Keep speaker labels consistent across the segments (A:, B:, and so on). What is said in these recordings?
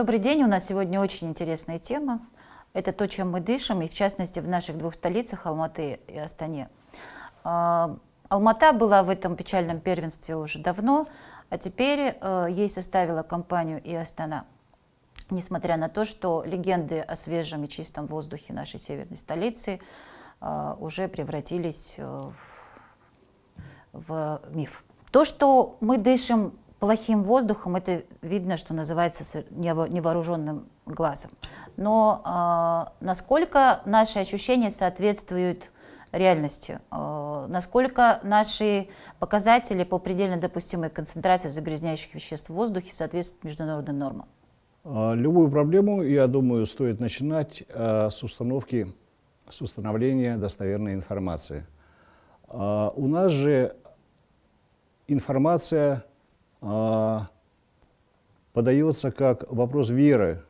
A: Добрый день. У нас сегодня очень интересная тема. Это то, чем мы дышим, и в частности в наших двух столицах, Алматы и Астане. А, Алмата была в этом печальном первенстве уже давно, а теперь э, ей составила компанию и Астана. Несмотря на то, что легенды о свежем и чистом воздухе нашей северной столицы э, уже превратились э, в, в миф. То, что мы дышим плохим воздухом, это видно, что называется невооруженным глазом. Но э, насколько наши ощущения соответствуют реальности, э, насколько наши показатели по предельно допустимой концентрации загрязняющих веществ в воздухе соответствуют международным нормам?
B: А, любую проблему, я думаю, стоит начинать э, с установки, с установления достоверной информации. Э, у нас же информация а, подается как вопрос веры.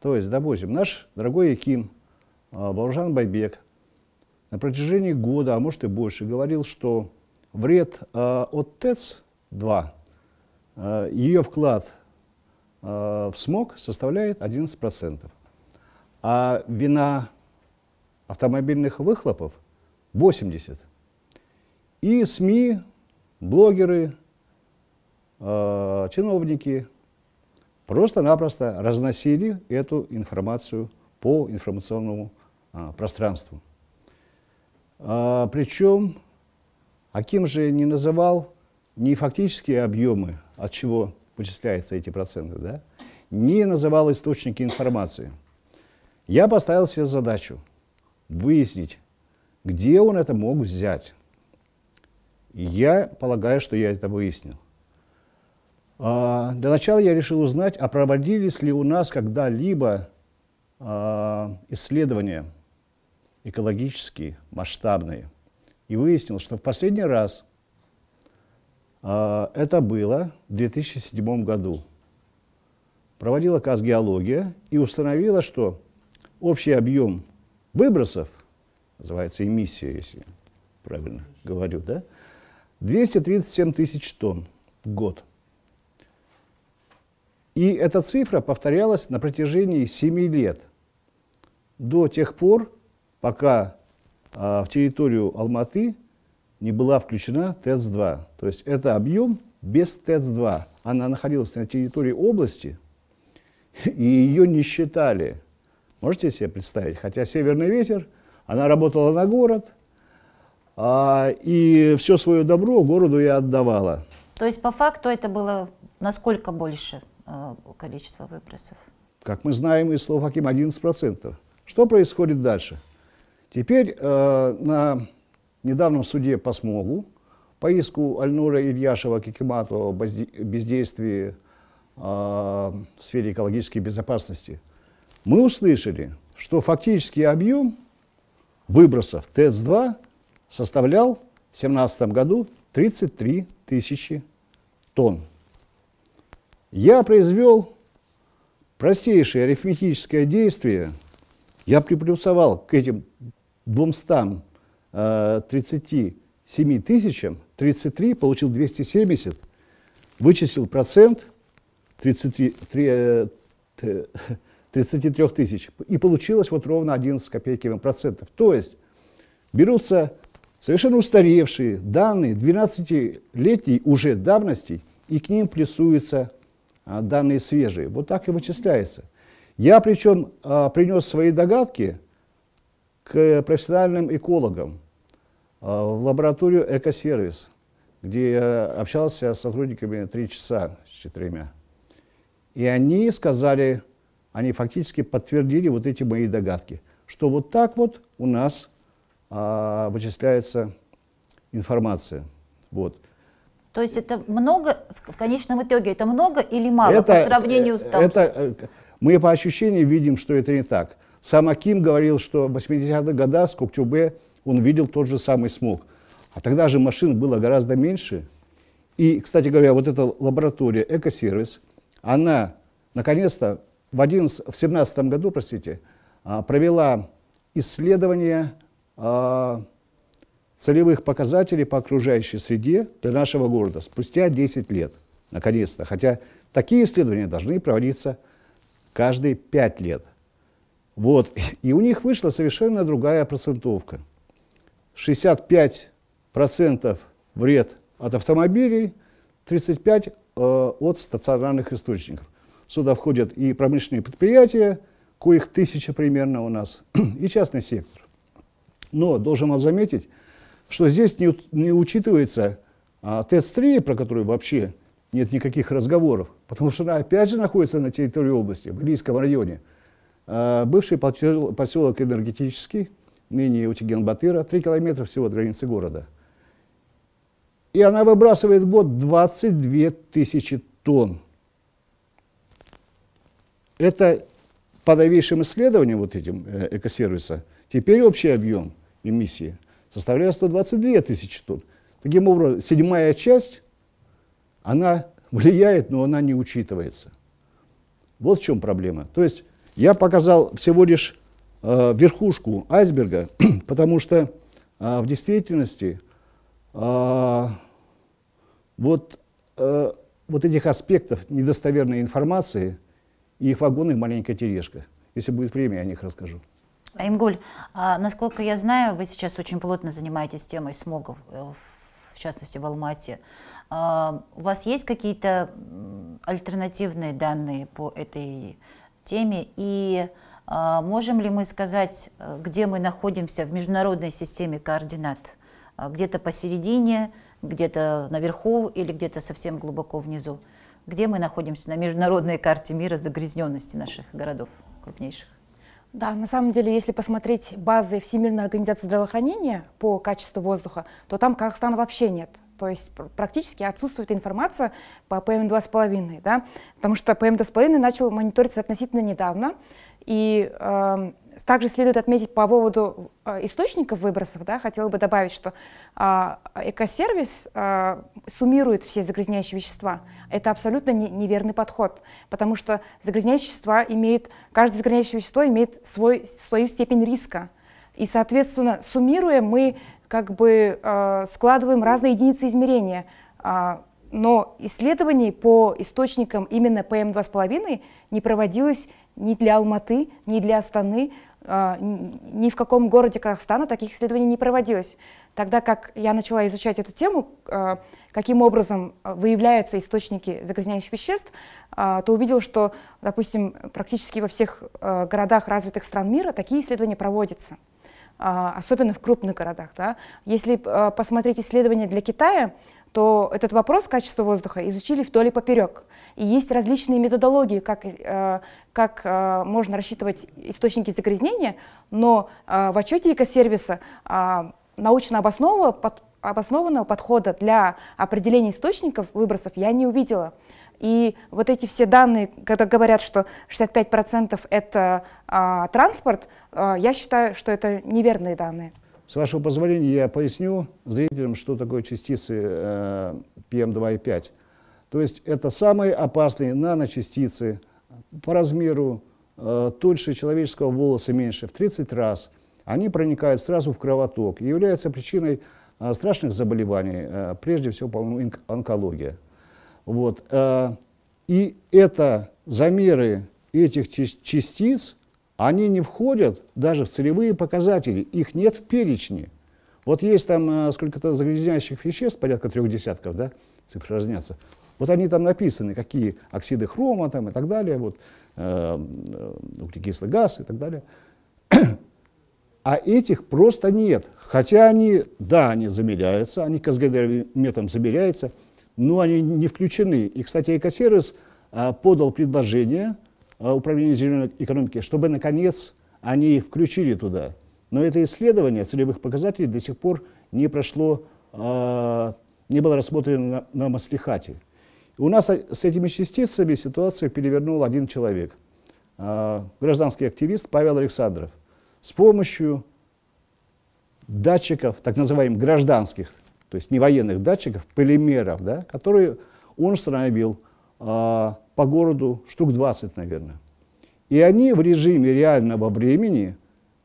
B: То есть, допустим, наш дорогой Яким а, Бауржан Байбек на протяжении года, а может и больше, говорил, что вред а, от ТЭЦ-2, ее вклад в смог составляет 11%, а вина автомобильных выхлопов 80%. И СМИ, блогеры, Э, чиновники просто-напросто разносили эту информацию по информационному э, пространству. Э, а, причем Аким же не называл ни фактические объемы, от чего вычисляются эти проценты, да, не называл источники информации. Я поставил себе задачу выяснить, где он это мог взять. я полагаю, что я это выяснил. А, для начала я решил узнать, а проводились ли у нас когда-либо а, исследования экологические, масштабные. И выяснил, что в последний раз а, это было в 2007 году. Проводила Казгеология и установила, что общий объем выбросов, называется эмиссия, если правильно говорю, да, 237 тысяч тонн в год – и эта цифра повторялась на протяжении 7 лет, до тех пор, пока а, в территорию Алматы не была включена ТЭЦ-2. То есть это объем без ТЭЦ-2. Она находилась на территории области, и ее не считали. Можете себе представить? Хотя «Северный ветер», она работала на город, а, и все свое добро городу я отдавала.
A: То есть по факту это было насколько больше? Э, количество выбросов.
B: Как мы знаем из слов Аким, 11%. Что происходит дальше? Теперь э, на недавнем суде по СМОГу, по иску Альнура Ильяшева Кикиматова о бездействии э, в сфере экологической безопасности, мы услышали, что фактический объем выбросов ТЭЦ-2 составлял в 2017 году 33 тысячи тонн. Я произвел простейшее арифметическое действие. Я приплюсовал к этим 237 э, тысячам 33, получил 270, вычислил процент 33, 3, 33 тысяч. И получилось вот ровно 11 копейковым процентов. То есть берутся совершенно устаревшие данные 12-летней уже давности, и к ним плюсуются а, данные свежие. Вот так и вычисляется. Я причем а, принес свои догадки к э, профессиональным экологам а, в лабораторию «Экосервис», где я общался с сотрудниками три часа с четырьмя. И они сказали, они фактически подтвердили вот эти мои догадки, что вот так вот у нас а, вычисляется информация. Вот.
A: То есть это много, в конечном итоге, это много или мало это, по сравнению э, с там? Это,
B: э, мы по ощущениям видим, что это не так. Сам Аким говорил, что в 80-х годах с Коктюбе он видел тот же самый смог. А тогда же машин было гораздо меньше. И, кстати говоря, вот эта лаборатория «Экосервис», она наконец-то в, 11, в 17 году, простите, а, провела исследование а, целевых показателей по окружающей среде для нашего города спустя 10 лет, наконец-то. Хотя такие исследования должны проводиться каждые 5 лет. Вот. И у них вышла совершенно другая процентовка. 65% вред от автомобилей, 35% э, от стационарных источников. Сюда входят и промышленные предприятия, коих тысяча примерно у нас, и частный сектор. Но, должен вам заметить, что здесь не, не учитывается а, ТЭЦ-3, про который вообще нет никаких разговоров, потому что она опять же находится на территории области, в Илийском районе. А, бывший поселок энергетический, ныне Утиген-Батыра, 3 километра всего от границы города. И она выбрасывает в год 22 тысячи тонн. Это по новейшим исследованиям вот этим э экосервиса, теперь общий объем эмиссии составляет 122 тысячи тонн. Таким образом, седьмая часть, она влияет, но она не учитывается. Вот в чем проблема. То есть я показал всего лишь э, верхушку айсберга, потому что э, в действительности э, вот, э, вот этих аспектов недостоверной информации и их вагон, и маленькая тележка. Если будет время, я о них расскажу.
A: Аимгуль, а, насколько я знаю, вы сейчас очень плотно занимаетесь темой смогов, э, в частности в Алмате. А, у вас есть какие-то альтернативные данные по этой теме? И а, можем ли мы сказать, э, где мы находимся в международной системе координат? А, где-то посередине, где-то наверху или где-то совсем глубоко внизу? Где мы находимся на международной карте мира загрязненности
C: наших городов крупнейших? Да, на самом деле, если посмотреть базы Всемирной организации здравоохранения по качеству воздуха, то там Казахстана вообще нет. То есть практически отсутствует информация по ПМ2,5, да? потому что ПМ2,5 начал мониториться относительно недавно, и э, также следует отметить по поводу э, источников выбросов, да, хотела бы добавить, что а, экосервис а, суммирует все загрязняющие вещества. Это абсолютно неверный подход, потому что загрязняющие вещества имеют, каждое загрязняющее вещество имеет свой, свою степень риска. И, соответственно, суммируя, мы как бы э, складываем разные единицы измерения. А, но исследований по источникам именно PM2,5 не проводилось ни для Алматы, ни для Астаны, а, ни в каком городе Казахстана таких исследований не проводилось. Тогда как я начала изучать эту тему, а, каким образом а, выявляются источники загрязняющих веществ, то увидела, что, допустим, практически во всех городах развитых стран мира такие исследования проводятся особенно в крупных городах. Да? Если посмотреть исследования для Китая, то этот вопрос качества воздуха изучили вдоль и поперек. И есть различные методологии, как, э, как э, можно рассчитывать источники загрязнения, но э, в отчете экосервиса э, научно обоснованного, под, обоснованного подхода для определения источников выбросов я не увидела. И вот эти все данные, когда говорят, что 65% это а, транспорт, а, я считаю, что это неверные данные.
B: С вашего позволения я поясню зрителям, что такое частицы э, PM2,5. То есть это самые опасные наночастицы по размеру э, тоньше человеческого волоса меньше в 30 раз. Они проникают сразу в кровоток и являются причиной э, страшных заболеваний, э, прежде всего, по-моему, онкология. Вот. и это замеры этих частиц – они не входят даже в целевые показатели, их нет в перечне. Вот есть там э, сколько-то загрязняющих веществ, порядка трех десятков, да, цифры разнятся. Вот они там написаны, какие оксиды хрома там и так далее, вот, э, э углекислый газ и так далее. А этих просто нет. Хотя они, да, они замеряются, они касгидрометом замеряются, но они не включены. И, кстати, экосервис э, подал предложение – Э, управления зеленой экономики, чтобы, наконец, они их включили туда. Но это исследование целевых показателей до сих пор не прошло, э, не было рассмотрено на, на маслихате. У нас э, с этими частицами ситуацию перевернул один человек, гражданский активист Павел Александров. С помощью датчиков, так называемых гражданских, то есть не военных датчиков, полимеров, да, которые он установил по городу штук 20, наверное. И они в режиме реального времени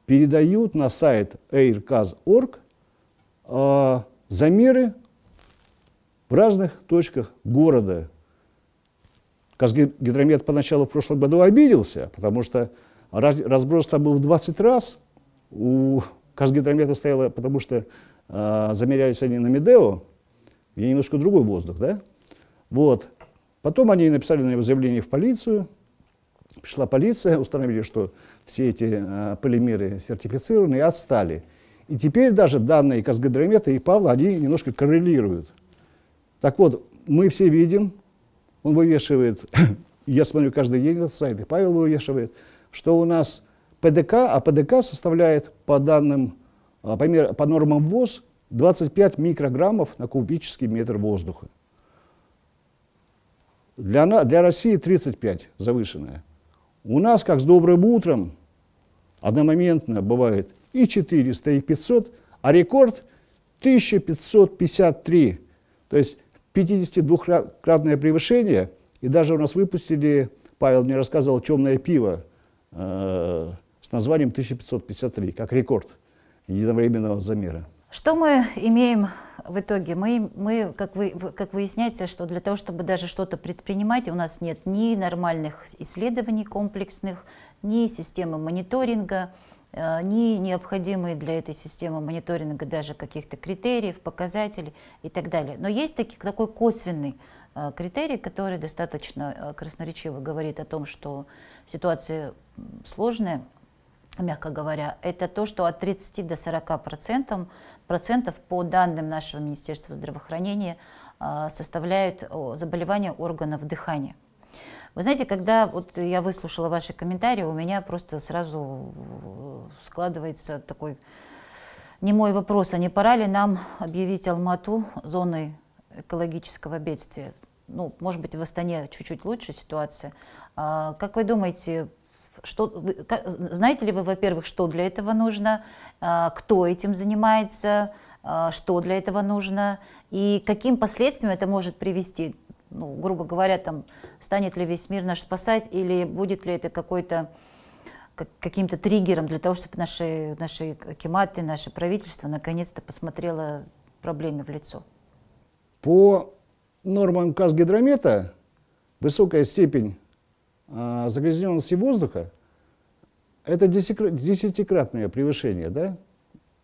B: передают на сайт aircas.org э, а, замеры в разных точках города. Казгидромет поначалу в прошлом году обиделся, потому что раз, разброс там был в 20 раз. У Казгидромета стояло, потому что э, замерялись они на Медео, и немножко другой воздух, да? Вот. Потом они написали на него заявление в полицию. Пришла полиция, установили, что все эти э, полимеры сертифицированы и отстали. И теперь даже данные Казгидромета и Павла, они немножко коррелируют. Так вот, мы все видим, он вывешивает, я смотрю каждый день этот сайт, и Павел вывешивает, что у нас ПДК, а ПДК составляет по данным, э, по, мер, по нормам ВОЗ 25 микрограммов на кубический метр воздуха. Для, для России 35 завышенная. У нас, как с добрым утром, одномоментно бывает и 400, и 500, а рекорд 1553. То есть 52-кратное превышение. И даже у нас выпустили, Павел мне рассказывал, темное пиво э, с названием 1553, как рекорд единовременного замера.
A: Что мы имеем в итоге мы, мы как, вы, как выясняется, что для того, чтобы даже что-то предпринимать, у нас нет ни нормальных исследований комплексных, ни системы мониторинга, э, ни необходимые для этой системы мониторинга даже каких-то критериев, показателей и так далее. Но есть таки, такой косвенный э, критерий, который достаточно э, красноречиво говорит о том, что ситуация сложная, мягко говоря, это то, что от 30 до 40 процентов процентов по данным нашего Министерства здравоохранения а, составляют заболевания органов дыхания. Вы знаете, когда вот я выслушала ваши комментарии, у меня просто сразу э, складывается такой не мой вопрос, а не пора ли нам объявить Алмату зоной экологического бедствия? Ну, может быть, в Астане чуть-чуть лучше ситуация. А, как вы думаете, что, знаете ли вы, во-первых, что для этого нужно, а, кто этим занимается, а, что для этого нужно и каким последствиям это может привести? Ну, грубо говоря, там, станет ли весь мир наш спасать или будет ли это какой-то каким-то триггером для того, чтобы наши, наши акиматы, наше правительство наконец-то посмотрело проблеме в лицо?
B: По нормам Казгидромета высокая степень а, загрязненности воздуха – это десятикратное превышение, да?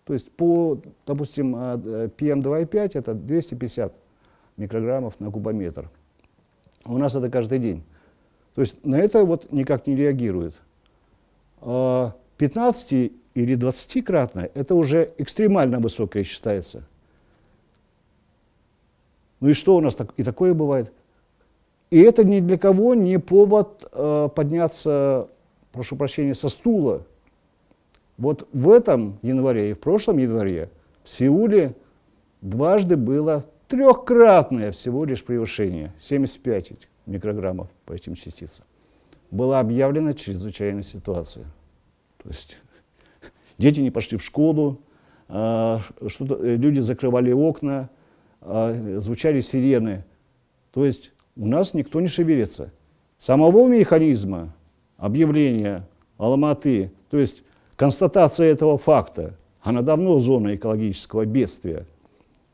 B: То есть по, допустим, PM2,5 а, эм – это 250 микрограммов на кубометр. А у нас это каждый день. То есть на это вот никак не реагирует. 15 или 20-кратное – это уже экстремально высокое считается. Ну и что у нас так, и такое бывает – и это ни для кого не повод э, подняться, прошу прощения, со стула. Вот в этом январе и в прошлом январе в Сеуле дважды было трехкратное всего лишь превышение, 75 микрограммов по этим частицам. Была объявлена чрезвычайная ситуация. То есть дети не пошли в школу, э, э, люди закрывали окна, э, звучали сирены. То есть у нас никто не шевелится. Самого механизма объявления Алматы, то есть констатация этого факта, она давно зона экологического бедствия.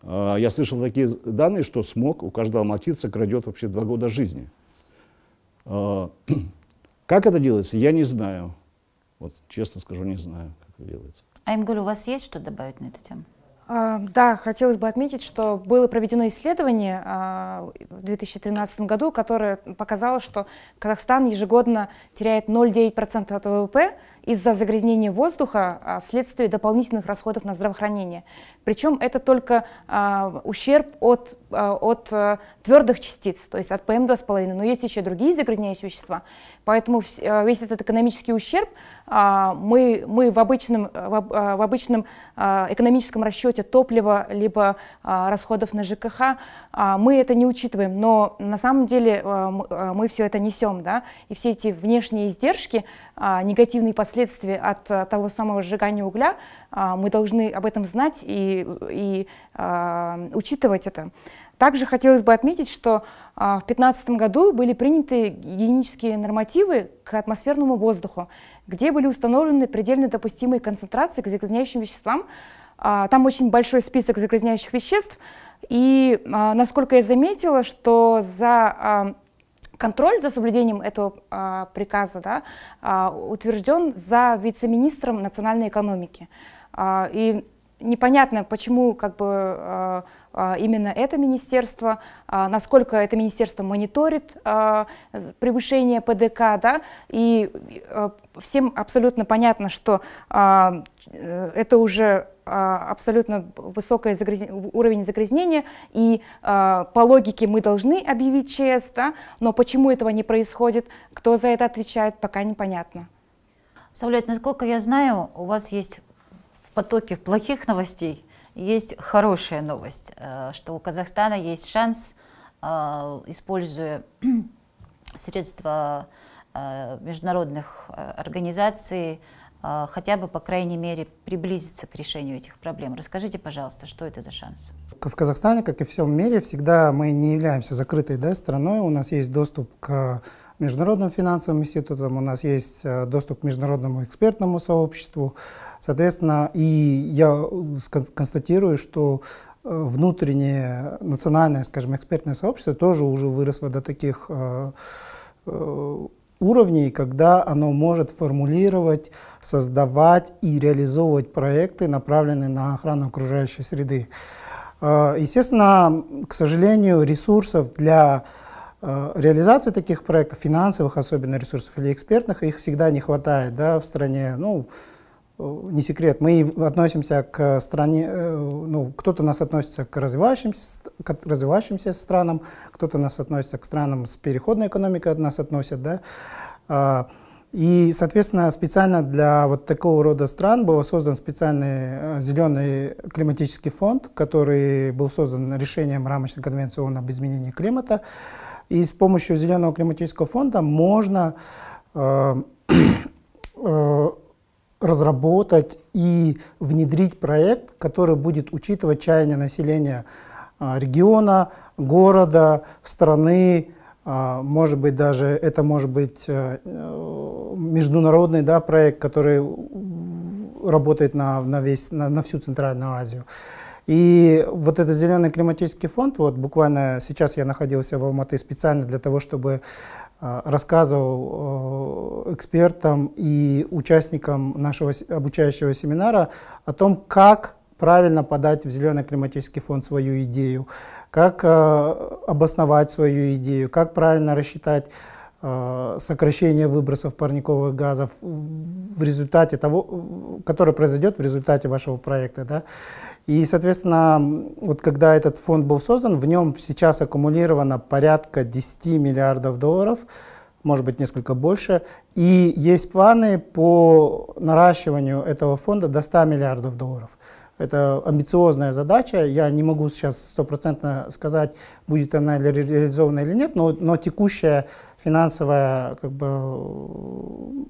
B: А, я слышал такие данные, что смог у каждого алматинца крадет вообще два года жизни. А, как это делается, я не знаю. Вот честно скажу, не знаю, как это делается.
C: Аймгуль, у вас
A: есть что добавить на эту тему?
C: А, да, хотелось бы отметить, что было проведено исследование а, в 2013 году, которое показало, что Казахстан ежегодно теряет 0,9% от ВВП из-за загрязнения воздуха а, вследствие дополнительных расходов на здравоохранение. Причем это только а, ущерб от, а, от а, твердых частиц, то есть от ПМ2,5, но есть еще другие загрязняющие вещества. Поэтому а, весь этот экономический ущерб а, мы, мы в обычном, в, а, в обычном а, экономическом расчете топлива либо а, расходов на ЖКХ, а, мы это не учитываем, но на самом деле а, а мы все это несем, да, и все эти внешние издержки, а, негативные последствия от а, того самого сжигания угля, а, мы должны об этом знать и и, э, учитывать это. Также хотелось бы отметить, что э, в 2015 году были приняты гигиенические нормативы к атмосферному воздуху, где были установлены предельно допустимые концентрации к загрязняющим веществам. Э, там очень большой список загрязняющих веществ, и э, насколько я заметила, что за контроль за соблюдением этого а, приказа да, а, утвержден за вице-министром национальной экономики. А, и непонятно, почему как бы а, а, именно это министерство, а, насколько это министерство мониторит превышение ПДК, да, и всем абсолютно понятно, что э, это уже абсолютно высокий уровень загрязнения, и по логике мы должны объявить ЧС, да? но почему этого не происходит, кто за это отвечает, пока непонятно.
A: Савлять, насколько я знаю, у вас есть потоке плохих новостей есть хорошая новость, э, что у Казахстана есть шанс, э, используя средства э, международных организаций, хотя бы, по крайней мере, приблизиться к решению этих проблем. Расскажите, пожалуйста, что это за шанс?
D: В Казахстане, как и в всем мире, всегда мы не являемся закрытой да, страной. У нас есть доступ к Международным финансовым институтом, у нас есть э, доступ к международному экспертному сообществу. Соответственно, и я э, констатирую, что э, внутреннее национальное, скажем, экспертное сообщество тоже уже выросло до таких уровней, когда оно может формулировать, создавать и реализовывать проекты, направленные на охрану окружающей среды. Естественно, к сожалению, ресурсов для Э, реализации таких проектов, финансовых особенно ресурсов или экспертных, их всегда не хватает да, в стране. Ну, э, не секрет, мы относимся к стране, э, ну, кто-то нас относится к развивающимся, к развивающимся странам, кто-то нас относится к странам с переходной экономикой, нас относят, да. А, и, соответственно, специально для вот такого рода стран был создан специальный зеленый климатический фонд, который был создан решением рамочной конвенции ООН об изменении климата. И с помощью Зеленого климатического фонда можно э, э, разработать и внедрить проект, который будет учитывать чаяние населения э, региона, города, страны, может быть, даже это может быть международный да, проект, который работает на, на, весь, на, на всю Центральную Азию. И вот этот зеленый климатический фонд, вот буквально сейчас я находился в Алматы специально для того, чтобы а, рассказывал э, экспертам и участникам нашего обучающего семинара о том, как правильно подать в Зеленый климатический фонд свою идею, как э, обосновать свою идею, как правильно рассчитать э, сокращение выбросов парниковых газов в результате того, который произойдет в результате вашего проекта, да, и, соответственно, вот когда этот фонд был создан, в нем сейчас аккумулировано порядка 10 миллиардов долларов, может быть, несколько больше. И есть планы по наращиванию этого фонда до 100 миллиардов долларов. Это амбициозная задача. Я не могу сейчас стопроцентно сказать, будет она реализована или нет, но, но текущая финансовая, как бы,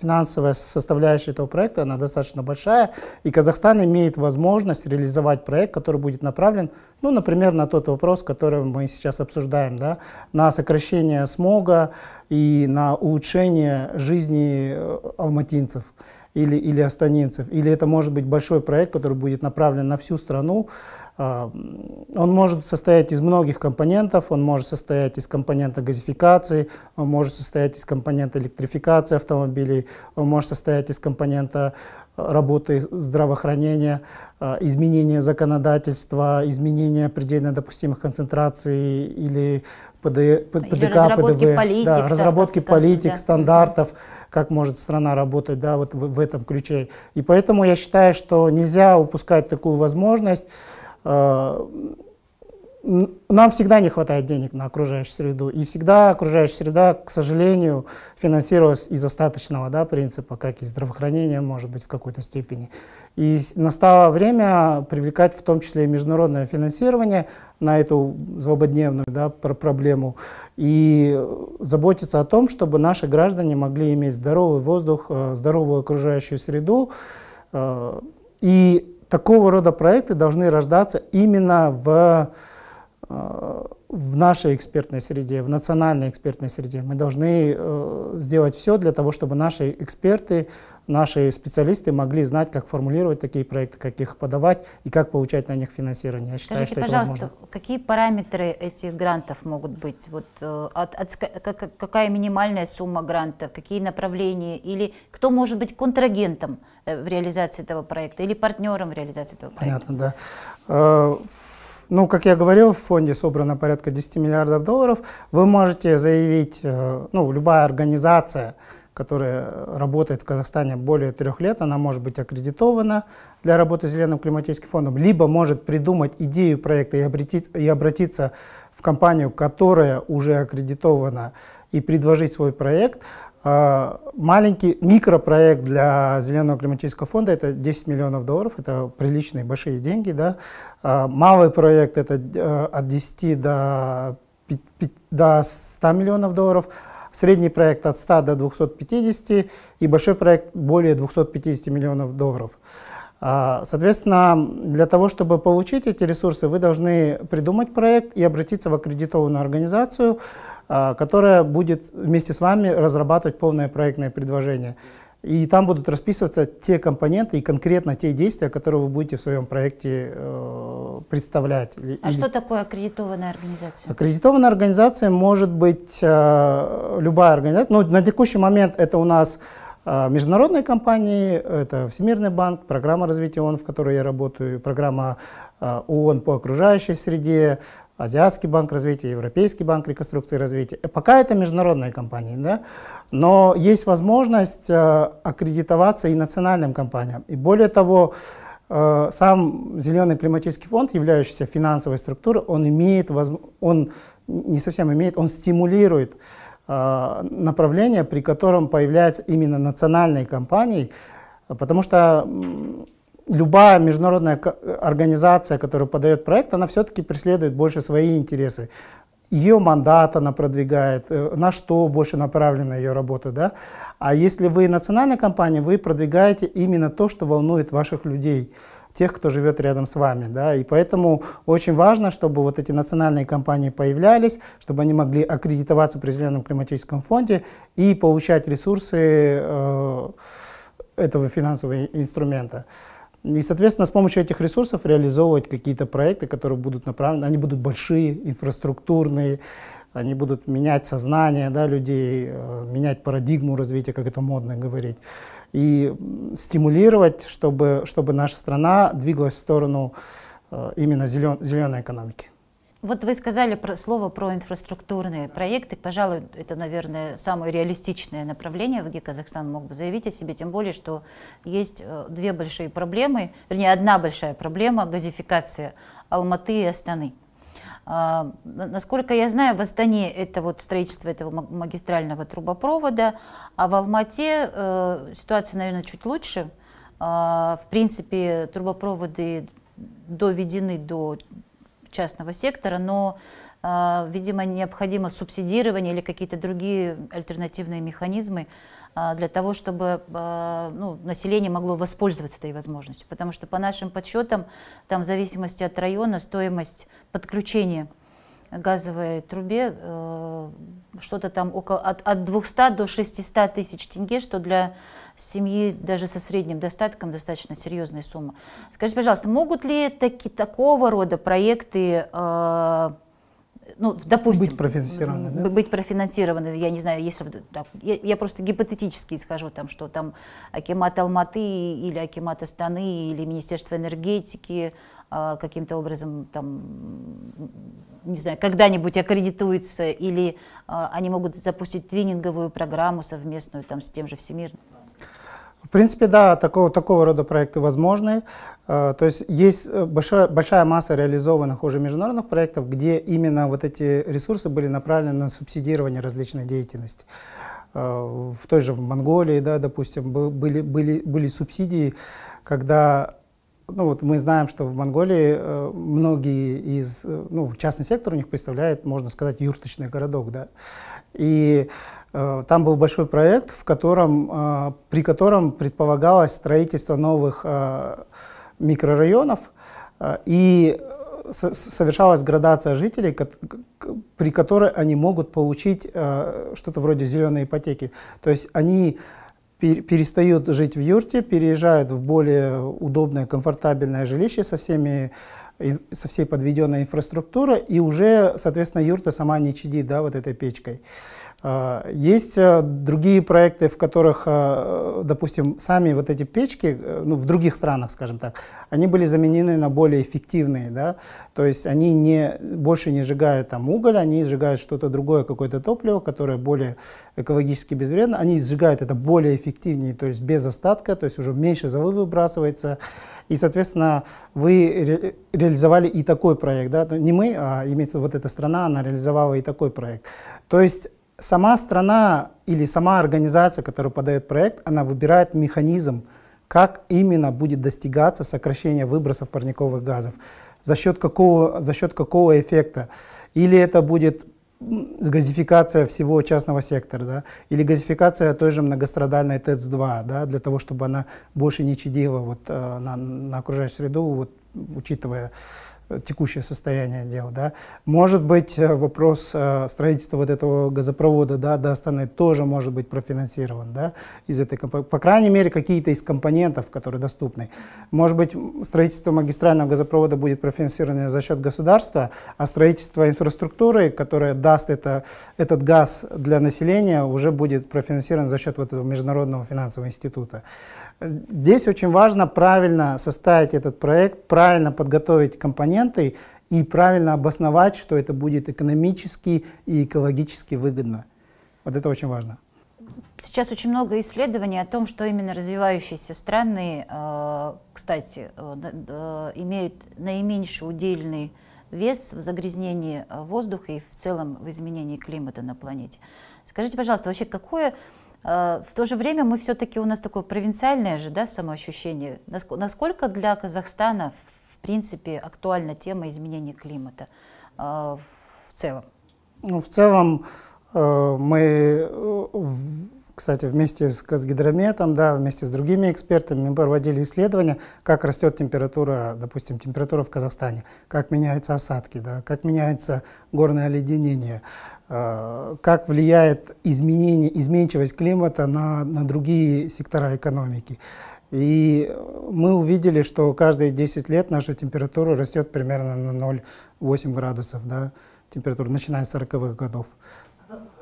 D: финансовая составляющая этого проекта, она достаточно большая, и Казахстан имеет возможность реализовать проект, который будет направлен, ну, например, на тот вопрос, который мы сейчас обсуждаем, да, на сокращение смога и на улучшение жизни э, алматинцев или, или астанинцев, или это может быть большой проект, который будет направлен на всю страну, а, он может состоять из многих компонентов, он может состоять из компонента газификации, он может состоять из компонента электрификации автомобилей, он может состоять из компонента э, работы здравоохранения, э, изменения законодательства, изменения предельно допустимых концентраций или ПД, ПДК, разработки ПДВ, политик, да, разработки политик, да. стандартов, как может страна работать да, вот в, в этом ключе. И поэтому я считаю, что нельзя упускать такую возможность. Э, нам всегда не хватает денег на окружающую среду, и всегда окружающая среда, к сожалению, финансировалась из остаточного да, принципа, как и здравоохранение, может быть, в какой-то степени. И настало время привлекать в том числе и международное финансирование на эту злободневную да, проблему и заботиться о том, чтобы наши граждане могли иметь здоровый воздух, э, здоровую окружающую среду э, и такого рода проекты должны рождаться именно в, э, в нашей экспертной среде, в национальной экспертной среде. Мы должны э, сделать все для того, чтобы наши эксперты наши специалисты могли знать, как формулировать такие проекты, как их подавать и как получать на них финансирование. Я считаю, Скажите, что пожалуйста, это
A: возможно. какие параметры этих грантов могут быть? Вот, э, от, от, какая минимальная сумма гранта, какие направления? Или кто может быть контрагентом э, в реализации этого проекта или партнером в реализации этого проекта?
D: Понятно, да. Э, ну, как я говорил, в фонде собрано порядка 10 миллиардов долларов. Вы можете заявить, ну, любая организация, которая работает в Казахстане более трех лет, она может быть аккредитована для работы с Зеленым климатическим фондом, либо может придумать идею проекта и, обретить, и обратиться в компанию, которая уже аккредитована, и предложить свой проект. А, маленький микропроект для Зеленого климатического фонда – это 10 миллионов долларов, это приличные большие деньги. Да? А, малый проект – это э, от 10 до, 5, до 100 миллионов долларов – средний проект от 100 до 250 и большой проект более 250 миллионов долларов. А, соответственно, для того, чтобы получить эти ресурсы, вы должны придумать проект и обратиться в аккредитованную организацию, а, которая будет вместе с вами разрабатывать полное проектное предложение. И там будут расписываться те компоненты и конкретно те действия, которые вы будете в своем проекте э, представлять. А Или... что
A: такое аккредитованная организация? Аккредитованная
D: организация может быть э, любая организация. Ну, на текущий момент это у нас э, международные компании, это Всемирный банк, программа развития ООН, в которой я работаю, программа э, ООН по окружающей среде, Азиатский банк развития, Европейский банк реконструкции и развития. Э, пока это международные компании, да? но есть возможность э, аккредитоваться и национальным компаниям. И более того, э, сам Зеленый климатический фонд, являющийся финансовой структурой, он имеет, он не совсем имеет, он стимулирует э, направление, при котором появляются именно национальные компании, потому что любая международная организация, которая подает проект, она все-таки преследует больше свои интересы. Ее мандат она продвигает, э, на что больше направлена ее работа. Да? А если вы национальная компания, вы продвигаете именно то, что волнует ваших людей тех, кто живет рядом с вами. Да? И поэтому очень важно, чтобы вот эти национальные компании появлялись, чтобы они могли аккредитоваться при Зеленом климатическом фонде и получать ресурсы э, этого финансового инструмента. И, соответственно, с помощью этих ресурсов реализовывать какие-то проекты, которые будут направлены, они будут большие, инфраструктурные, они будут менять сознание да, людей, э, менять парадигму развития, как это модно говорить, и стимулировать, чтобы, чтобы наша страна двигалась в сторону э, именно зелен, зеленой экономики.
A: Вот вы сказали про, слово про инфраструктурные проекты. Пожалуй, это, наверное, самое реалистичное направление, где Казахстан мог бы заявить о себе, тем более, что есть э, две большие проблемы, вернее, одна большая проблема – газификация Алматы и Астаны. А, насколько я знаю, в Астане это вот строительство этого магистрального трубопровода, а в Алмате э, ситуация, наверное, чуть лучше. А, в принципе, трубопроводы доведены до частного сектора, но, а, видимо, необходимо субсидирование или какие-то другие альтернативные механизмы а, для того, чтобы а, ну, население могло воспользоваться этой возможностью. Потому что по нашим подсчетам, там в зависимости от района, стоимость подключения газовой трубе что-то там около, от, от 200 до 600 тысяч тенге, что для семьи даже со средним достатком достаточно серьезная сумма. Скажите, пожалуйста, могут ли таки, такого рода проекты э, ну, допустим, быть
D: профинансированы, да?
A: быть профинансированы, я не знаю, если да, я, я просто гипотетически скажу, там, что там Акимат Алматы или Акимат Астаны или Министерство энергетики э, каким-то образом там, не знаю, когда-нибудь аккредитуется или э, они могут запустить твининговую программу совместную там с тем же Всемирным.
D: В принципе, да, такого, такого рода проекты возможны. Э, то есть есть э, большая, большая масса реализованных уже международных проектов, где именно вот эти ресурсы были направлены на субсидирование различной деятельности. Э, в той же в Монголии, да, допустим, были, были, были субсидии, когда ну вот мы знаем, что в Монголии многие из, ну, частный сектор у них представляет, можно сказать, юрточный городок, да. И Э, там был большой проект, в котором, э, при котором предполагалось строительство новых э, микрорайонов и совершалась градация жителей, при которой они могут получить что-то вроде зеленой ипотеки. То есть они перестают жить в юрте, переезжают в более удобное, комфортабельное жилище со всеми со всей подведенной инфраструктурой, и уже, соответственно, юрта сама не чадит, да, вот этой печкой. А, есть э, другие проекты, в которых, э, допустим, сами вот эти печки, э, ну, в других странах, скажем так, они были заменены на более эффективные, да, то есть они не, больше не сжигают там уголь, они сжигают что-то другое, какое-то топливо, которое более экологически безвредно, они сжигают это более эффективнее, то есть без остатка, то есть уже меньше золы выбрасывается, и, соответственно, вы ре реализовали и такой проект, да, не мы, а имеется вот эта страна, она реализовала и такой проект. То есть сама страна или сама организация, которая подает проект, она выбирает механизм, как именно будет достигаться сокращение выбросов парниковых газов, за счет какого, за счет какого эффекта. Или это будет газификация всего частного сектора, да, или газификация той же многострадальной ТЭЦ-2, да, для того, чтобы она больше не чадила вот, э, на, на окружающую среду, вот, учитывая текущее состояние дел, да. Может быть, э, вопрос э, строительства вот этого газопровода, да, до Астаны тоже может быть профинансирован, да, из этой, по крайней мере, какие-то из компонентов, которые доступны. Может быть, строительство магистрального газопровода будет профинансировано за счет государства, а строительство инфраструктуры, которая даст это, этот газ для населения, уже будет профинансирован за счет вот этого Международного финансового института. Здесь очень важно правильно составить этот проект, правильно подготовить компоненты и правильно обосновать, что это будет экономически и экологически выгодно. Вот это очень важно.
A: Сейчас очень много исследований о том, что именно развивающиеся страны, э, кстати, э, э, имеют наименьший удельный вес в загрязнении воздуха и в целом в изменении климата на планете. Скажите, пожалуйста, вообще какое Э, в то же время мы все-таки у нас такое провинциальное же да, самоощущение. Насколько для Казахстана в принципе актуальна тема изменения климата э, в целом?
D: Ну, в целом э, мы кстати, вместе с Гидрометом, да, вместе с другими экспертами мы проводили исследования, как растет температура, допустим, температура в Казахстане, как меняются осадки, да, как меняется горное оледенение, э, как влияет изменение, изменчивость климата на, на другие сектора экономики. И мы увидели, что каждые 10 лет наша температура растет примерно на 0,8 градусов, да, температура, начиная с 40-х годов.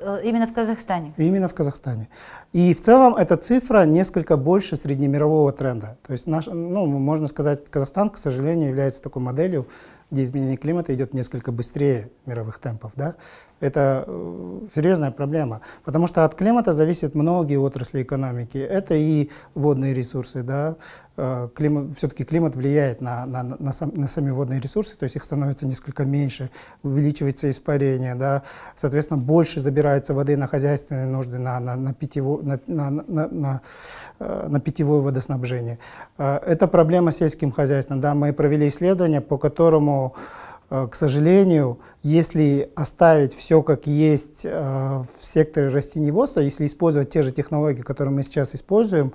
A: Э, именно в Казахстане?
D: Именно в Казахстане. И в целом эта цифра несколько больше среднемирового тренда. То есть, наш, ну, можно сказать, Казахстан, к сожалению, является такой моделью, где изменение климата идет несколько быстрее мировых темпов. Да? Это э, серьезная проблема, потому что от климата зависят многие отрасли экономики. Это и водные ресурсы, да, э, Клима, все-таки климат влияет на, на, на, сам, на сами водные ресурсы, то есть их становится несколько меньше, увеличивается испарение, да, соответственно, больше забирается воды на хозяйственные нужды, на, на, на, питьево, на, на, на, на, э, на питьевое водоснабжение. Это проблема сельским хозяйством. Да, мы провели исследование, по которому Э, к сожалению, если оставить все как есть э, в секторе растениеводства, если использовать те же технологии, которые мы сейчас используем,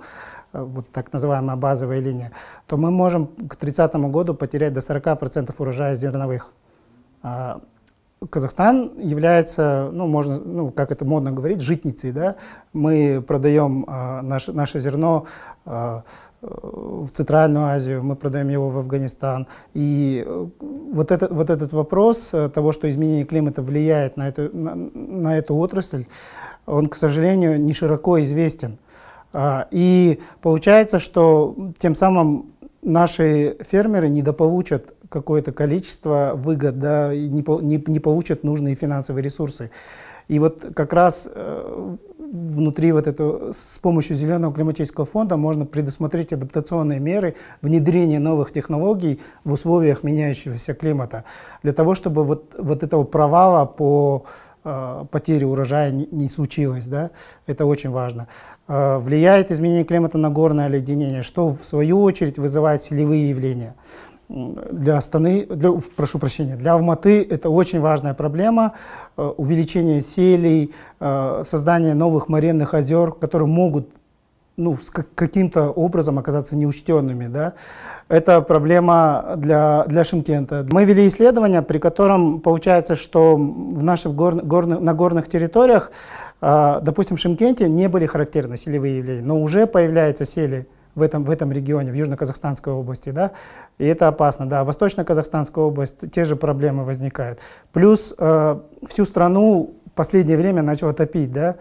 D: э, вот так называемая базовая линия, то мы можем к 2030 году потерять до 40% урожая зерновых. А, Казахстан является, ну, можно, ну, как это модно говорить, житницей, да. Мы продаем наше, наше зерно в Центральную Азию, мы продаем его в Афганистан. И э, вот этот, вот этот вопрос э, того, что изменение климата влияет на эту, на, на эту отрасль, он, к сожалению, не широко известен. А, и получается, что тем самым наши фермеры недополучат какое-то количество выгод, да, не, не, не получат нужные финансовые ресурсы. И вот как раз э, внутри вот этого, с помощью Зеленого климатического фонда можно предусмотреть адаптационные меры, внедрение новых технологий в условиях меняющегося климата, для того, чтобы вот, вот этого провала по э, потери урожая не, не случилось. Да? Это очень важно. Э, влияет изменение климата на горное оледенение, что в свою очередь вызывает селевые явления для Астаны, для, прошу прощения, для Алматы это очень важная проблема. Э, увеличение селей, э, создание новых моренных озер, которые могут ну, с каким-то образом оказаться неучтенными. Да? Это проблема для, для Шимкента. Мы вели исследование, при котором получается, что в наших гор, горных, на горных территориях, э, допустим, в Шимкенте не были характерны селевые явления, но уже появляются сели в этом, в этом регионе, в Южно-Казахстанской области, да, и это опасно, да, Восточно-Казахстанская область, те же проблемы возникают. Плюс э, всю страну в последнее время начало топить, да,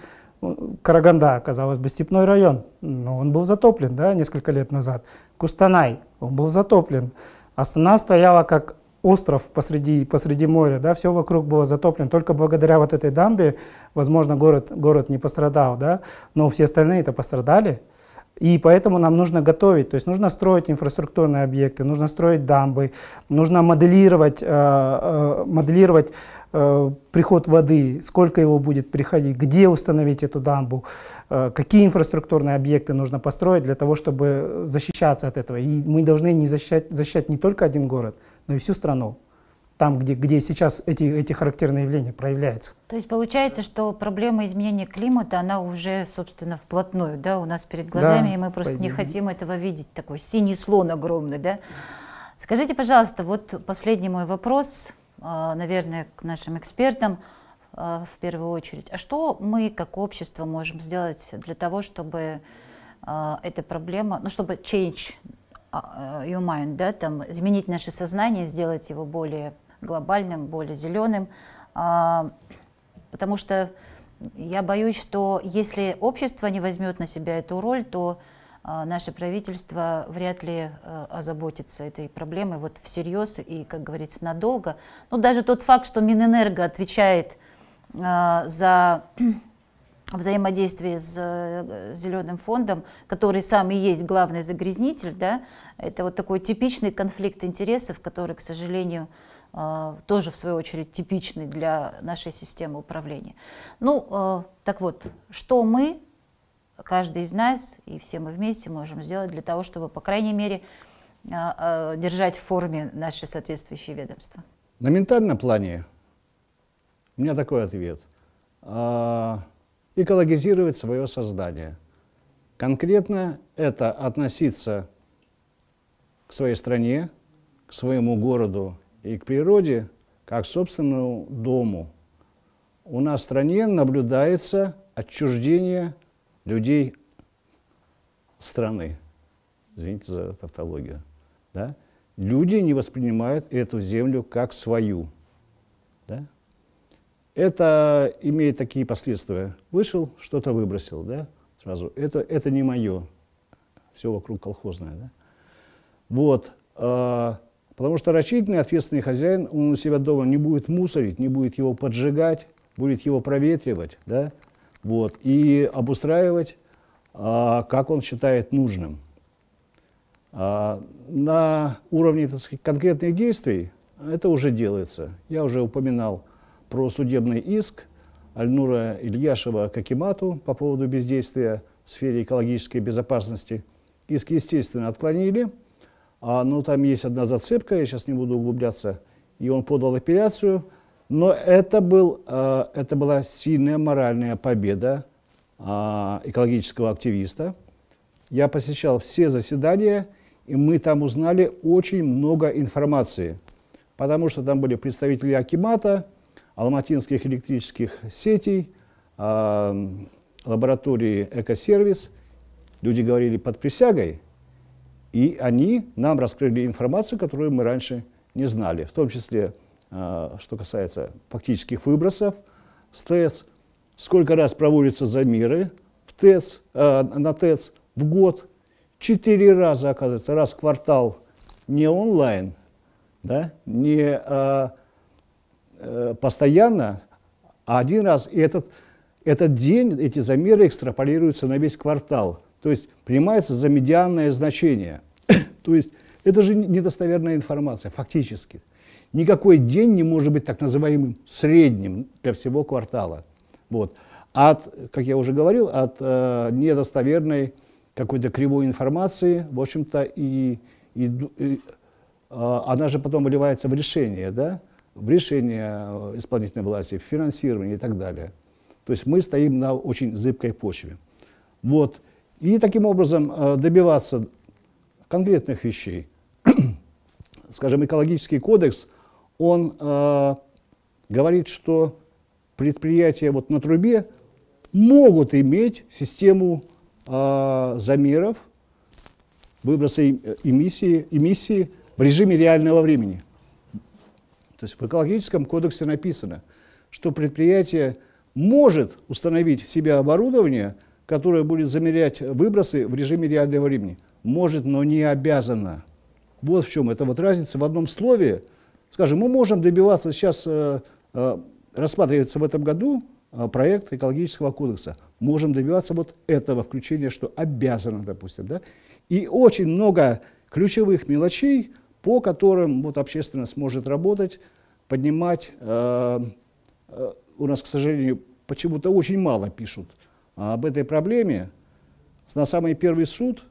D: Караганда, казалось бы, степной район, но он был затоплен, да, несколько лет назад. Кустанай, он был затоплен. Астана стояла как остров посреди, посреди моря, да, все вокруг было затоплено. Только благодаря вот этой дамбе, возможно, город, город не пострадал, да, но все остальные это пострадали. И поэтому нам нужно готовить, то есть нужно строить инфраструктурные объекты, нужно строить дамбы, нужно моделировать, э, э, моделировать э, приход воды, сколько его будет приходить, где установить эту дамбу, какие инфраструктурные объекты нужно построить для того, чтобы защищаться от этого. И мы должны не защищать, защищать не только один город, но и всю страну там, где, где сейчас эти, эти характерные явления проявляются.
A: То есть получается, что проблема изменения климата, она уже, собственно, вплотную, да, у нас перед глазами, да, и мы просто пойдем. не хотим этого видеть, такой синий слон огромный, да. Скажите, пожалуйста, вот последний мой вопрос, а, наверное, к нашим экспертам а, в первую очередь. А что мы, как общество, можем сделать для того, чтобы а, эта проблема, ну, чтобы change your mind, да, там, изменить наше сознание, сделать его более глобальным, более зеленым, а, потому что я боюсь, что если общество не возьмет на себя эту роль, то а, наше правительство вряд ли а, озаботится этой проблемой вот всерьез и, как говорится, надолго. Но даже тот факт, что Минэнерго отвечает за взаимодействие с э, Зеленым фондом, который сам и есть главный загрязнитель, да, это вот такой типичный конфликт интересов, который, к сожалению, а, тоже, в свою очередь, типичный для нашей системы управления. Ну, а, так вот, что мы, каждый из нас и все мы вместе можем сделать для того, чтобы, по крайней мере, а, держать в форме наши соответствующие ведомства?
B: На ментальном плане у меня такой ответ. Экологизировать свое создание. Конкретно это относиться к своей стране, к своему городу и к природе, как к собственному дому. У нас в стране наблюдается отчуждение людей страны. Извините за тавтологию. Да? Люди не воспринимают эту землю как свою. Да? Это имеет такие последствия. Вышел, что-то выбросил, да, сразу. Это, это не мое. Все вокруг колхозное, да. Вот. А, Потому что рачительный, ответственный хозяин, он у себя дома не будет мусорить, не будет его поджигать, будет его проветривать, да, вот, и обустраивать, а, как он считает нужным. А, на уровне так сказать, конкретных действий это уже делается. Я уже упоминал про судебный иск Альнура Ильяшева к Акимату по поводу бездействия в сфере экологической безопасности. Иск, естественно, отклонили – а, ну, там есть одна зацепка, я сейчас не буду углубляться. И он подал апелляцию, но это, был, э, это была сильная моральная победа э, экологического активиста. Я посещал все заседания, и мы там узнали очень много информации, потому что там были представители Акимата, алматинских электрических сетей, э, лаборатории «Экосервис». Люди говорили под присягой – и они нам раскрыли информацию, которую мы раньше не знали, в том числе, а, что касается фактических выбросов с ТЭЦ, сколько раз проводятся замеры в ТЭЦ, а, на ТЭЦ в год, четыре раза, оказывается, раз в квартал не онлайн, да, не а, а, постоянно, а один раз. И этот, этот день, эти замеры экстраполируются на весь квартал. То есть принимается за медианное значение. То есть это же недостоверная информация, фактически. Никакой день не может быть так называемым средним для всего квартала. Вот. От, как я уже говорил, от э, недостоверной какой-то кривой информации, в общем-то, и, и, и э, она же потом выливается в решение, да? в решение э, исполнительной власти, в финансирование и так далее. То есть мы стоим на очень зыбкой почве. Вот. И таким образом э, добиваться конкретных вещей. Скажем, экологический кодекс, он э, говорит, что предприятия вот на трубе могут иметь систему э, замеров выброса э, эмиссии, эмиссии в режиме реального времени. То есть в экологическом кодексе написано, что предприятие может установить в себе оборудование – которая будет замерять выбросы в режиме реального времени. Может, но не обязана. Вот в чем это вот разница в одном слове. Скажем, мы можем добиваться сейчас, э, э, рассматривается в этом году э, проект экологического кодекса. Можем добиваться вот этого включения, что обязано, допустим. Да? И очень много ключевых мелочей, по которым вот общественность может работать, поднимать. Э, э, у нас, к сожалению, почему-то очень мало пишут а об этой проблеме на самый первый суд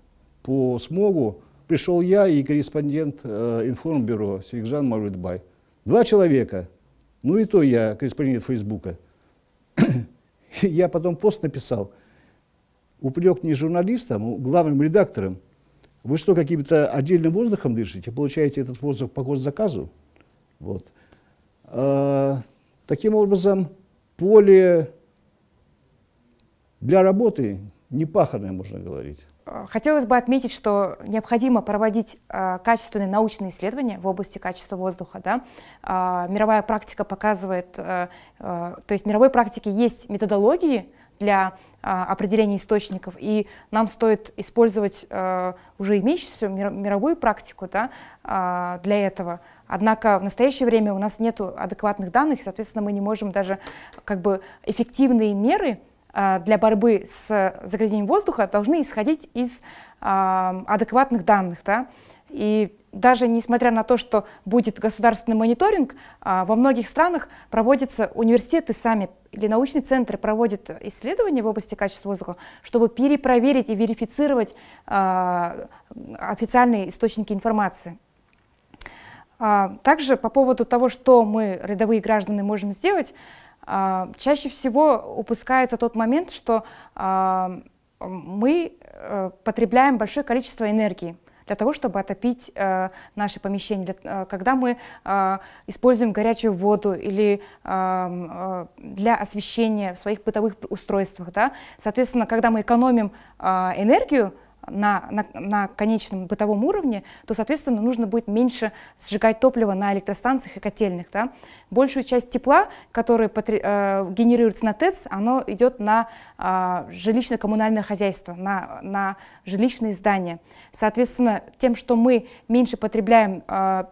B: по СМОГу пришел я и корреспондент э, информбюро Серикжан Марудбай. Два человека, ну и то я, корреспондент Фейсбука. я потом пост написал, упрек не журналистам, а главным редакторам. Вы что, каким-то отдельным воздухом дышите? Получаете этот воздух по госзаказу? Вот. А, таким образом, поле для работы непахарная, можно говорить.
C: Э, хотелось бы отметить, что необходимо проводить э, качественные научные исследования в области качества воздуха. Да? Э, мировая практика показывает, э, э, то есть в мировой практике есть методологии для э, определения источников, и нам стоит использовать э, уже имеющуюся мировую практику да, э, для этого. Однако в настоящее время у нас нет адекватных данных, соответственно, мы не можем даже как бы, эффективные меры Э, для борьбы с загрязнением воздуха должны исходить из э, адекватных данных. Да? И даже несмотря на то, что будет государственный мониторинг, э, во многих странах проводятся университеты сами или научные центры проводят исследования в области качества воздуха, чтобы перепроверить и верифицировать официальные источники информации. Также по поводу того, что мы, рядовые граждане, можем сделать, а, чаще всего упускается тот момент, что а, мы э, потребляем большое количество энергии для того, чтобы отопить э, наши помещения. Э, когда мы э, используем горячую воду или э, для освещения в своих бытовых устройствах, да, соответственно, когда мы экономим э, энергию, на, на, на конечном бытовом уровне, то, соответственно, нужно будет меньше сжигать топлива на электростанциях и котельных. Да? Большую часть тепла, которое потр... э, генерируется на ТЭЦ, оно идет на э, жилищно-коммунальное хозяйство, на, на жилищные здания. Соответственно, тем, что мы меньше потребляем э,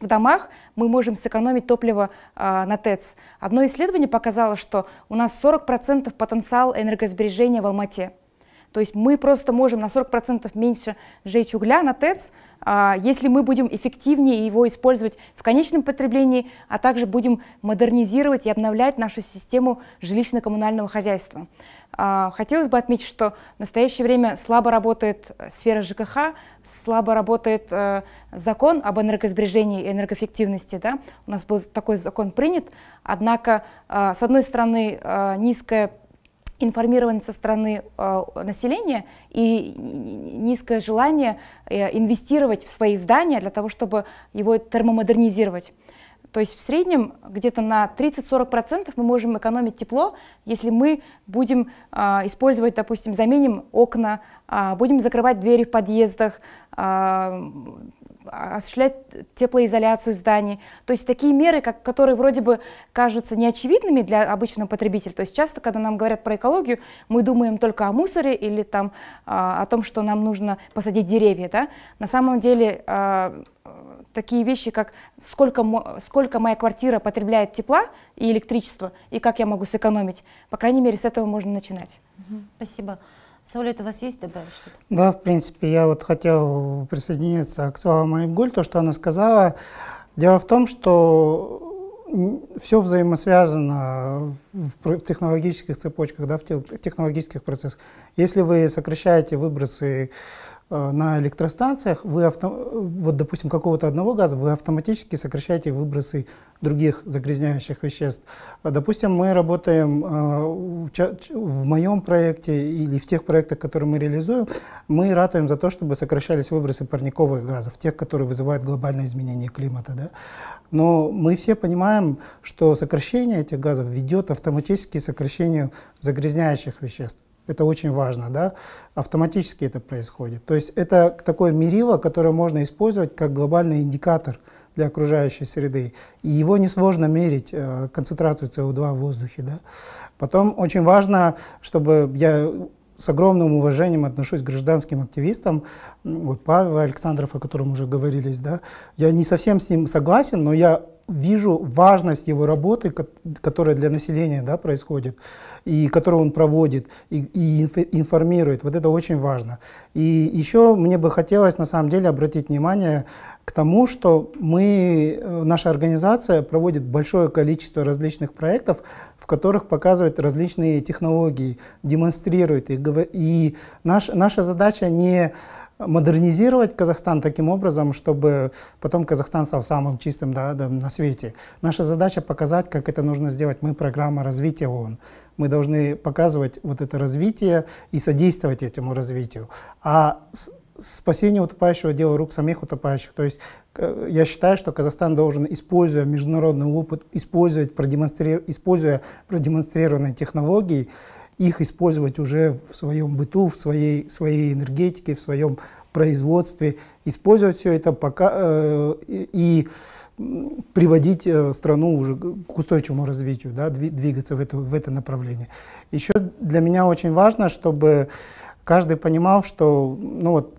C: в домах, мы можем сэкономить топливо э, на ТЭЦ. Одно исследование показало, что у нас 40% потенциал энергосбережения в Алмате. То есть мы просто можем на 40% меньше сжечь угля на ТЭЦ, а, если мы будем эффективнее его использовать в конечном потреблении, а также будем модернизировать и обновлять нашу систему жилищно-коммунального хозяйства. А, хотелось бы отметить, что в настоящее время слабо работает э, сфера ЖКХ, слабо работает э, закон об энергосбережении и энергоэффективности. Да? У нас был такой закон принят, однако, э, с одной стороны, низкая информированность со стороны э, населения и низкое желание э, инвестировать в свои здания для того, чтобы его термомодернизировать. То есть в среднем где-то на 30-40% мы можем экономить тепло, если мы будем э, использовать, допустим, заменим окна, э, будем закрывать двери в подъездах, э, а, осуществлять теплоизоляцию зданий. То есть такие меры, как, которые вроде бы кажутся неочевидными для обычного потребителя. То есть часто, когда нам говорят про экологию, мы думаем только о мусоре или там, а, о том, что нам нужно посадить деревья. Да? На самом деле а, такие вещи, как сколько, сколько моя квартира потребляет тепла и электричества, и как я могу сэкономить. По крайней мере, с этого можно начинать. Спасибо. Саулет, у вас есть добавить что-то?
D: Да, в принципе, я вот хотел присоединиться к Славе Маибгуль, то, что она сказала. Дело в том, что все взаимосвязано в технологических цепочках, да, в технологических процессах. Если вы сокращаете выбросы Э, на электростанциях вы, авто, вот, допустим, какого-то одного газа, вы автоматически сокращаете выбросы других загрязняющих веществ. Э, допустим, мы работаем э, в моем проекте или в тех проектах, которые мы реализуем, мы ратуем за то, чтобы сокращались выбросы парниковых газов, тех, которые вызывают глобальное изменение климата. Да? Но мы все понимаем, что сокращение этих газов ведет автоматически к сокращению загрязняющих веществ. Это очень важно, да? Автоматически это происходит. То есть это такое мерило, которое можно использовать как глобальный индикатор для окружающей среды. И его несложно мерить, э, концентрацию СО2 в воздухе, да? Потом очень важно, чтобы я с огромным уважением отношусь к гражданским активистам. Вот Павел Александров, о котором уже говорились, да, я не совсем с ним согласен, но я вижу важность его работы, которая для населения да, происходит, и которую он проводит, и, и информирует. Вот это очень важно. И еще мне бы хотелось, на самом деле, обратить внимание к тому, что мы, э, наша организация проводит большое количество различных проектов, в которых показывает различные технологии, демонстрирует их. И наш, наша задача не модернизировать Казахстан таким образом, чтобы потом Казахстан стал самым чистым да, да, на свете. Наша задача показать, как это нужно сделать. Мы программа развития ООН. Мы должны показывать вот это развитие и содействовать этому развитию. А спасение утопающего, дело рук самих утопающих. То есть я считаю, что Казахстан должен, используя международный опыт, использовать, продемонстри... используя продемонстрированные технологии, их использовать уже в своем быту, в своей, своей энергетике, в своем производстве, использовать все это пока, э, и приводить э, страну уже к устойчивому развитию, да, двигаться в это, в это направление. Еще для меня очень важно, чтобы каждый понимал, что ну вот,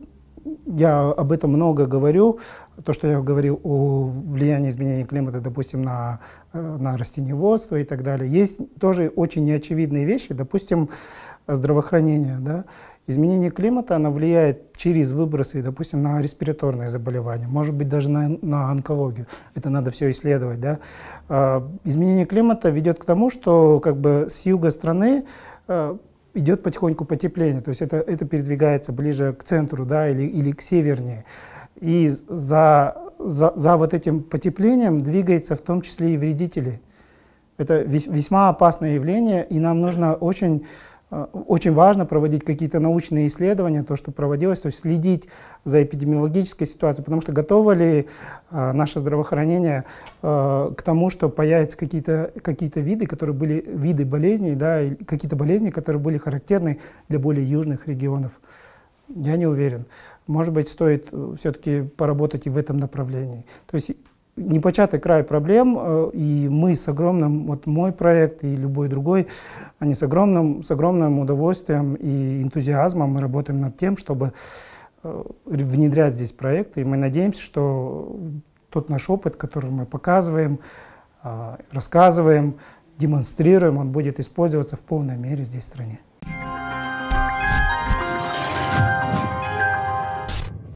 D: я об этом много говорю, то, что я говорил о влиянии изменения климата, допустим, на, э, на растеневодство и так далее. Есть тоже очень неочевидные вещи, допустим, здравоохранение, да, Изменение климата, оно влияет через выбросы, допустим, на респираторные заболевания, может быть, даже на, на онкологию. Это надо все исследовать, да. А, изменение климата ведет к тому, что как бы с юга страны э, идет потихоньку потепление, то есть это, это передвигается ближе к центру да, или, или к севернее. И за, за, за вот этим потеплением двигается в том числе и вредители. Это весьма опасное явление, и нам нужно очень Э, очень важно проводить какие-то научные исследования, то, что проводилось, то есть следить за эпидемиологической ситуацией, потому что готово ли э, наше здравоохранение э, к тому, что появятся какие-то какие виды, которые были виды болезней, да, какие-то болезни, которые были характерны для более южных регионов. Я не уверен. Может быть, стоит э, все-таки поработать и в этом направлении. То есть непочатый край проблем, э, и мы с огромным, вот мой проект и любой другой, они с огромным, с огромным удовольствием и энтузиазмом мы работаем над тем, чтобы э, внедрять здесь проекты, и мы надеемся, что тот наш опыт, который мы показываем, э, рассказываем, демонстрируем, он будет использоваться в полной мере здесь в стране.